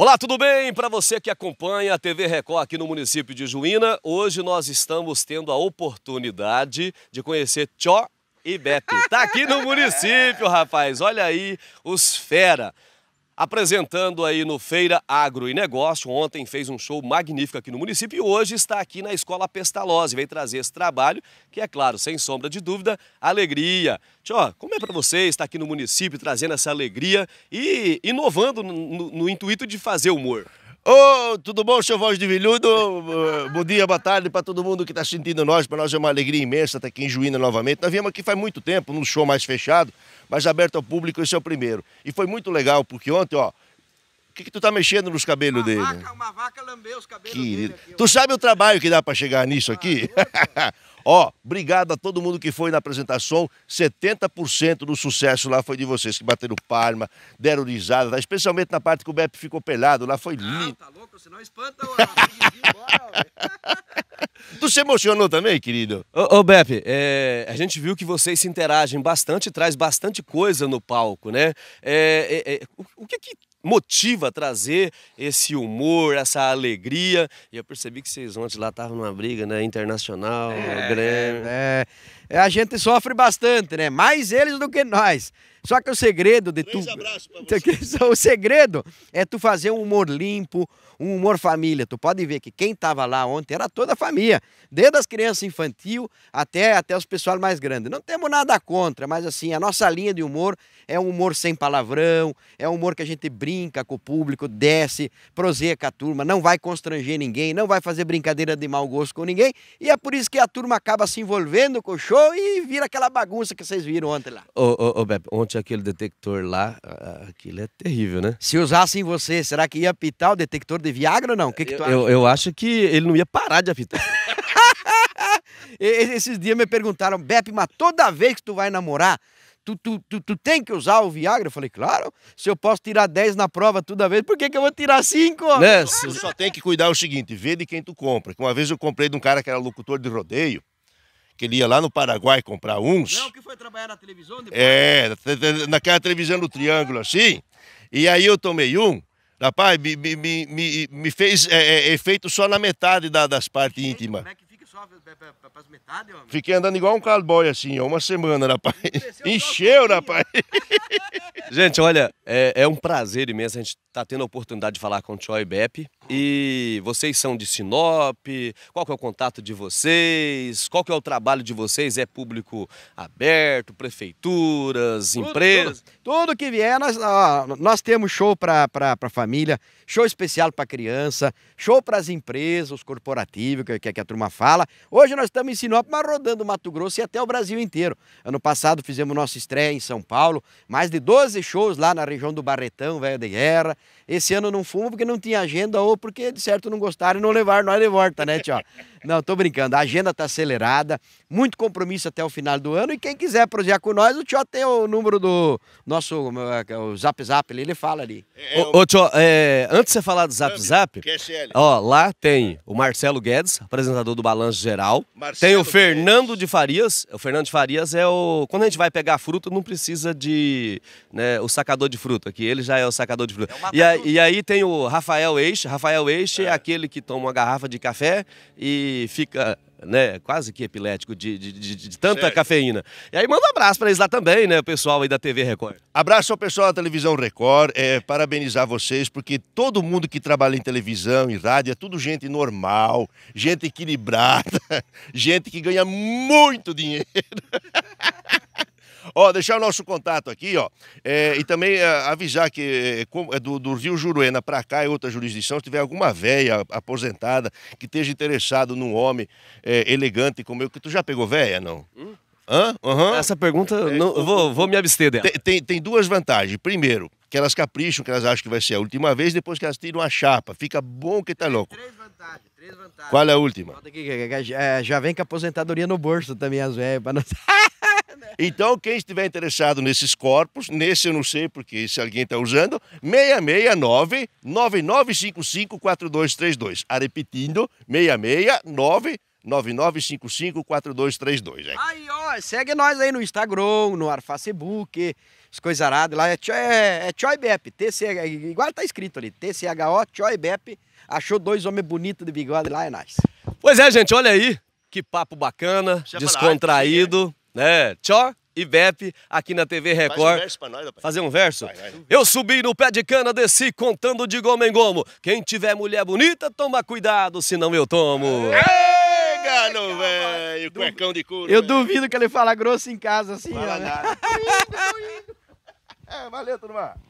Olá, tudo bem? Para você que acompanha a TV Record aqui no município de Juína, hoje nós estamos tendo a oportunidade de conhecer Tchó e Beppe. Tá aqui no município, rapaz. Olha aí os fera apresentando aí no Feira Agro e Negócio. Ontem fez um show magnífico aqui no município e hoje está aqui na Escola Pestalozzi. Vem trazer esse trabalho, que é claro, sem sombra de dúvida, alegria. Tio, como é para você estar aqui no município trazendo essa alegria e inovando no, no, no intuito de fazer humor? Ô, oh, tudo bom, seu voz de vilhudo? Bom dia, boa tarde para todo mundo que está sentindo nós. Para nós é uma alegria imensa estar tá aqui em Juína novamente. Nós viemos aqui faz muito tempo, num show mais fechado, mas aberto ao público, esse é o primeiro. E foi muito legal, porque ontem, ó, que, que tu tá mexendo nos cabelos uma dele? Vaca, uma vaca lambeu os cabelos Querido. dele. Aqui, tu sabe o trabalho que dá para chegar nisso ah, aqui? Ah, Ó, obrigado a todo mundo que foi na apresentação. 70% do sucesso lá foi de vocês que bateram palma, deram risada, tá? especialmente na parte que o Beppe ficou pelado. Lá foi ah, lindo. Ah, tá louco? Senão espanta o Tu se emocionou também, querido? Ô, ô Beppe, é, a gente viu que vocês se interagem bastante, traz bastante coisa no palco, né? É, é, é o, o que, que motiva a trazer esse humor, essa alegria. E eu percebi que vocês ontem lá estavam numa briga né, internacional, é, grande. É, é, a gente sofre bastante, né? Mais eles do que nós. Só que o segredo de Três você. O segredo é tu fazer um humor limpo, um humor família. Tu pode ver que quem estava lá ontem era toda a família, desde as crianças infantil até, até os pessoal mais grandes. Não temos nada contra, mas assim, a nossa linha de humor é um humor sem palavrão, é um humor que a gente brinca com o público, desce, proseia com a turma, não vai constranger ninguém, não vai fazer brincadeira de mau gosto com ninguém. E é por isso que a turma acaba se envolvendo com o show e vira aquela bagunça que vocês viram ontem lá. Ô, ô, ô Beb, ontem aquele detector lá, aquilo é terrível, né? Se usassem você, será que ia apitar o detector de Viagra ou não? O que, que tu eu, acha? Eu, eu acho que ele não ia parar de apitar. Esses dias me perguntaram, Beppe, mas toda vez que tu vai namorar, tu, tu, tu, tu tem que usar o Viagra? Eu falei, claro, se eu posso tirar 10 na prova toda vez, por que, que eu vou tirar 5? Né? Tu só tem que cuidar o seguinte, vê de quem tu compra. Que uma vez eu comprei de um cara que era locutor de rodeio, que ele ia lá no Paraguai comprar uns. Não, que foi trabalhar na televisão depois. É, naquela televisão do Triângulo, assim. E aí eu tomei um, rapaz, me, me, me, me fez é, é, efeito só na metade da, das partes íntimas. Como é que homem. Fiquei andando igual um cowboy assim, ó, uma semana, rapaz. Encheu, rapaz. gente, olha, é, é, um prazer imenso a gente estar tá tendo a oportunidade de falar com o Tio e E vocês são de Sinop, qual que é o contato de vocês? Qual que é o trabalho de vocês? É público aberto, prefeituras, tudo, empresas? Tudo. tudo. que vier, nós, ó, nós temos show para a família, show especial para criança, show para as empresas, os corporativos, que, que, a turma fala, Hoje nós estamos em Sinop, mas rodando o Mato Grosso e até o Brasil inteiro. Ano passado fizemos nossa estreia em São Paulo, mais de 12 shows lá na região do Barretão, Velho de Guerra. Esse ano não fumo porque não tinha agenda ou porque de certo não gostaram e não levaram nós de volta, né, tio? Não, tô brincando. A agenda tá acelerada, muito compromisso até o final do ano. E quem quiser projetar com nós, o Tio tem o número do nosso é é, o Zap Zap ali, ele fala ali. É, é ô, ô Tio, é, antes de você falar do Zap Zap, ó, lá tem o Marcelo Guedes, apresentador do Balanço Geral. Marcelo tem o Fernando Guedes. de Farias. O Fernando de Farias é o. Quando a gente vai pegar fruta, não precisa de. Né, o sacador de fruta, Aqui ele já é o sacador de fruta. É e, a, e, aí tem o Rafael Eixe. Rafael Eixe é. aquele que toma uma garrafa de café e fica né, quase que epilético de, de, de, de tanta certo. cafeína. E aí manda um abraço para eles lá também, né, o pessoal aí da TV Record. Abraço ao pessoal da televisão Record, é, parabenizar vocês, porque todo mundo que trabalha em televisão e rádio é tudo gente normal, gente equilibrada, gente que ganha muito dinheiro. Ó, deixar o nosso contato aqui, ó. É, e também é, avisar que é, é, do, do Rio Juruena para cá e outra jurisdição, se tiver alguma véia aposentada que esteja interessado num homem é, elegante como eu, que tu já pegou véia, não? Hum? Hã? Uhum. Essa pergunta, é, não, vou, vou me abster dela. Tem, tem, tem duas vantagens. Primeiro, que elas capricham, que elas acham que vai ser a última vez, depois que elas tiram a chapa. Fica bom que tá louco. Três vantagens, três vantagens. Qual é a última? já vem com a aposentadoria no bolso também, as velhas, pra não... Né? Então, quem estiver interessado nesses corpos, nesse eu não sei porque se alguém está usando, 669-9955-4232. Ah, repetindo, 669 9955-4232. É. Aí, ó, segue nós aí no Instagram, no Facebook, as coisas aradas lá. É, é, é Choibep, TCH, é, igual tá escrito ali, T-C-H-O, Choibep. Achou dois homens bonitos de bigode lá, é nós Nice. Pois é, gente, olha aí, que papo bacana, descontraído né? Tchó e Beppe aqui na TV Record. Faz um verso pra nós, Fazer um verso? Vai, vai. Eu subi no pé de cana, desci contando de gomo em gomo. Quem tiver mulher bonita, toma cuidado, senão eu tomo. É, galo, velho, cuecão de couro. Eu véio. duvido que ele fala grosso em casa assim, Fala ó, né? nada. é, valeu, turma.